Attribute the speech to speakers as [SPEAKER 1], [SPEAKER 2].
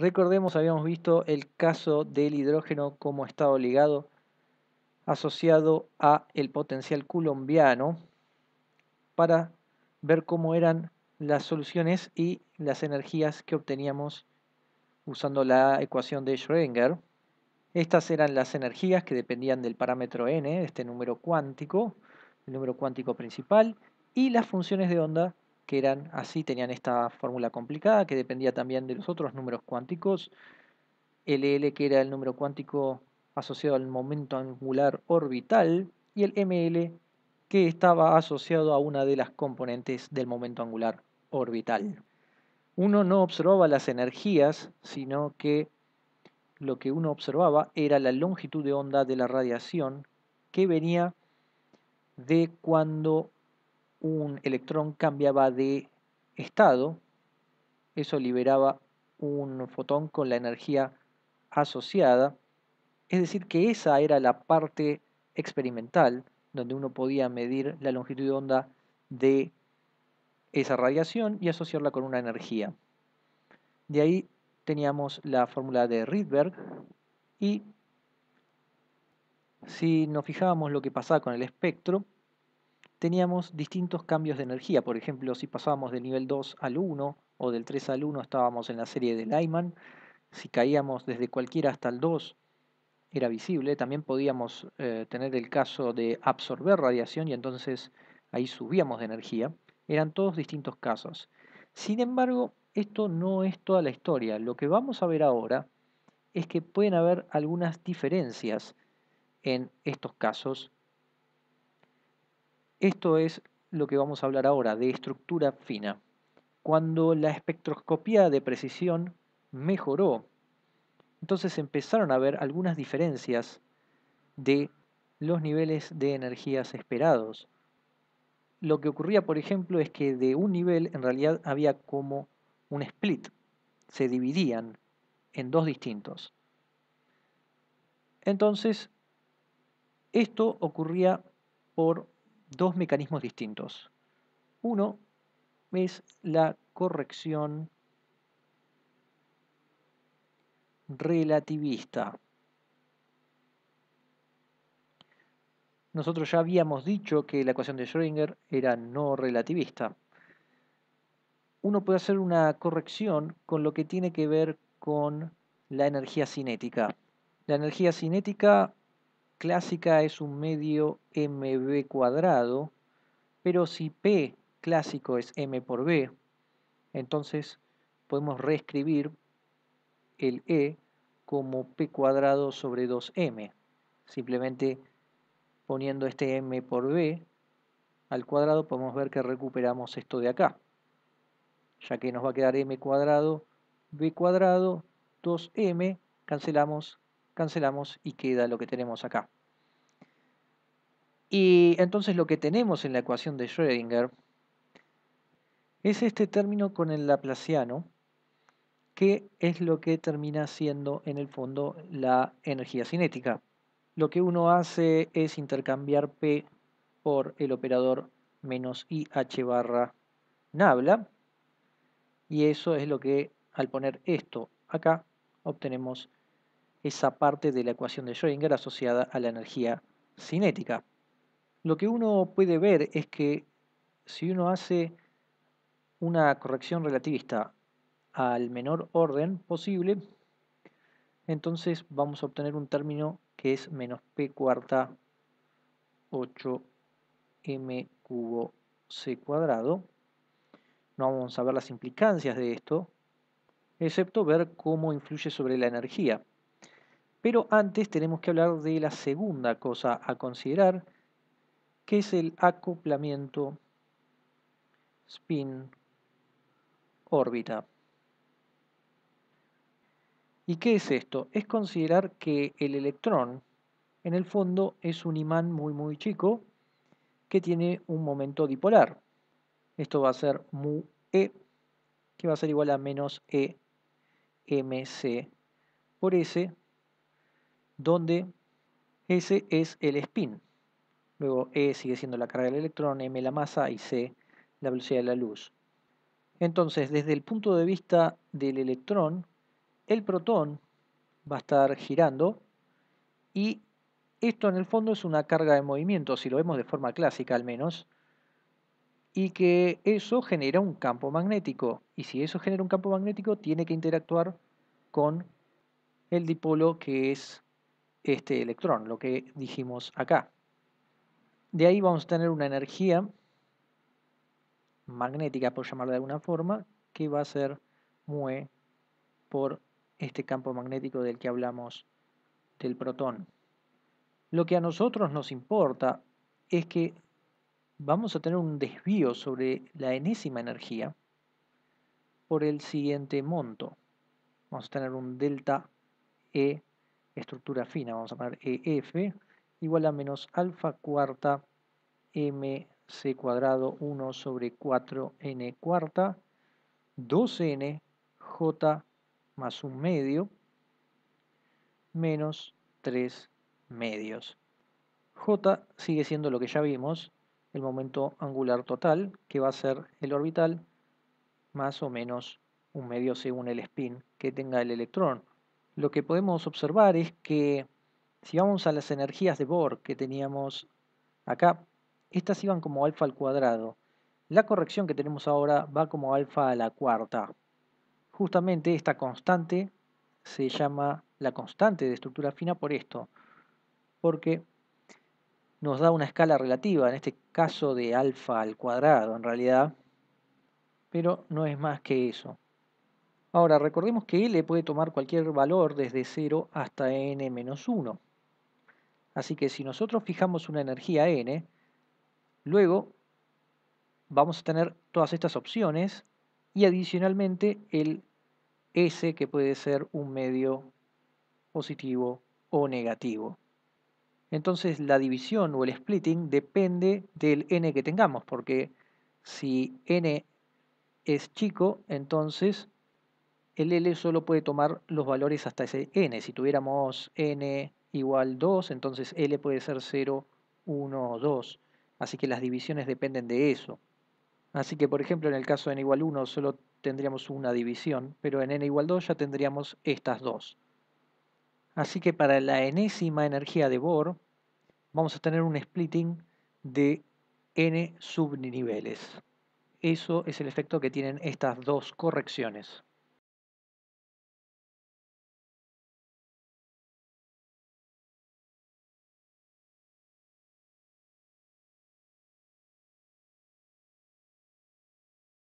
[SPEAKER 1] Recordemos, habíamos visto el caso del hidrógeno como estado ligado asociado a el potencial colombiano para ver cómo eran las soluciones y las energías que obteníamos usando la ecuación de Schrödinger. Estas eran las energías que dependían del parámetro n, este número cuántico, el número cuántico principal, y las funciones de onda que eran así, tenían esta fórmula complicada que dependía también de los otros números cuánticos. l que era el número cuántico asociado al momento angular orbital y el ML que estaba asociado a una de las componentes del momento angular orbital. Uno no observaba las energías, sino que lo que uno observaba era la longitud de onda de la radiación que venía de cuando un electrón cambiaba de estado, eso liberaba un fotón con la energía asociada, es decir, que esa era la parte experimental donde uno podía medir la longitud de onda de esa radiación y asociarla con una energía. De ahí teníamos la fórmula de Rydberg y si nos fijábamos lo que pasaba con el espectro, teníamos distintos cambios de energía. Por ejemplo, si pasábamos del nivel 2 al 1 o del 3 al 1 estábamos en la serie de Lyman. Si caíamos desde cualquiera hasta el 2 era visible. También podíamos eh, tener el caso de absorber radiación y entonces ahí subíamos de energía. Eran todos distintos casos. Sin embargo, esto no es toda la historia. Lo que vamos a ver ahora es que pueden haber algunas diferencias en estos casos esto es lo que vamos a hablar ahora, de estructura fina. Cuando la espectroscopía de precisión mejoró, entonces empezaron a ver algunas diferencias de los niveles de energías esperados. Lo que ocurría, por ejemplo, es que de un nivel en realidad había como un split, se dividían en dos distintos. Entonces, esto ocurría por dos mecanismos distintos. Uno es la corrección relativista. Nosotros ya habíamos dicho que la ecuación de Schrödinger era no relativista. Uno puede hacer una corrección con lo que tiene que ver con la energía cinética. La energía cinética clásica es un medio mb cuadrado, pero si P clásico es m por b, entonces podemos reescribir el E como P cuadrado sobre 2M, simplemente poniendo este M por B al cuadrado podemos ver que recuperamos esto de acá, ya que nos va a quedar M cuadrado, B cuadrado, 2M, cancelamos cancelamos y queda lo que tenemos acá. Y entonces lo que tenemos en la ecuación de Schrödinger es este término con el laplaciano, que es lo que termina siendo en el fondo la energía cinética. Lo que uno hace es intercambiar P por el operador menos IH barra nabla, y eso es lo que al poner esto acá obtenemos esa parte de la ecuación de Schrödinger asociada a la energía cinética. Lo que uno puede ver es que si uno hace una corrección relativista al menor orden posible, entonces vamos a obtener un término que es menos p cuarta 8m cubo c cuadrado. No vamos a ver las implicancias de esto, excepto ver cómo influye sobre la energía. Pero antes tenemos que hablar de la segunda cosa a considerar, que es el acoplamiento spin órbita. ¿Y qué es esto? Es considerar que el electrón, en el fondo, es un imán muy muy chico que tiene un momento dipolar. Esto va a ser mu e, que va a ser igual a menos e por s, donde S es el spin. Luego E sigue siendo la carga del electrón, M la masa y C la velocidad de la luz. Entonces, desde el punto de vista del electrón, el protón va a estar girando y esto en el fondo es una carga de movimiento, si lo vemos de forma clásica al menos, y que eso genera un campo magnético. Y si eso genera un campo magnético, tiene que interactuar con el dipolo que es este electrón, lo que dijimos acá. De ahí vamos a tener una energía magnética, por llamarla de alguna forma, que va a ser mue por este campo magnético del que hablamos del protón. Lo que a nosotros nos importa es que vamos a tener un desvío sobre la enésima energía por el siguiente monto. Vamos a tener un delta E estructura fina, vamos a poner EF, igual a menos alfa cuarta mc cuadrado 1 sobre 4n cuarta, 2n j más un medio, menos 3 medios. j sigue siendo lo que ya vimos, el momento angular total, que va a ser el orbital más o menos un medio según el spin que tenga el electrón lo que podemos observar es que si vamos a las energías de Bohr que teníamos acá, estas iban como alfa al cuadrado. La corrección que tenemos ahora va como alfa a la cuarta. Justamente esta constante se llama la constante de estructura fina por esto, porque nos da una escala relativa, en este caso de alfa al cuadrado en realidad, pero no es más que eso. Ahora, recordemos que L puede tomar cualquier valor desde 0 hasta n 1. Así que si nosotros fijamos una energía n, luego vamos a tener todas estas opciones y adicionalmente el S que puede ser un medio positivo o negativo. Entonces la división o el splitting depende del n que tengamos, porque si n es chico, entonces el L solo puede tomar los valores hasta ese n. Si tuviéramos n igual 2, entonces L puede ser 0, 1 o 2. Así que las divisiones dependen de eso. Así que, por ejemplo, en el caso de n igual 1 solo tendríamos una división, pero en n igual 2 ya tendríamos estas dos. Así que para la enésima energía de Bohr vamos a tener un splitting de n subniveles. Eso es el efecto que tienen estas dos correcciones.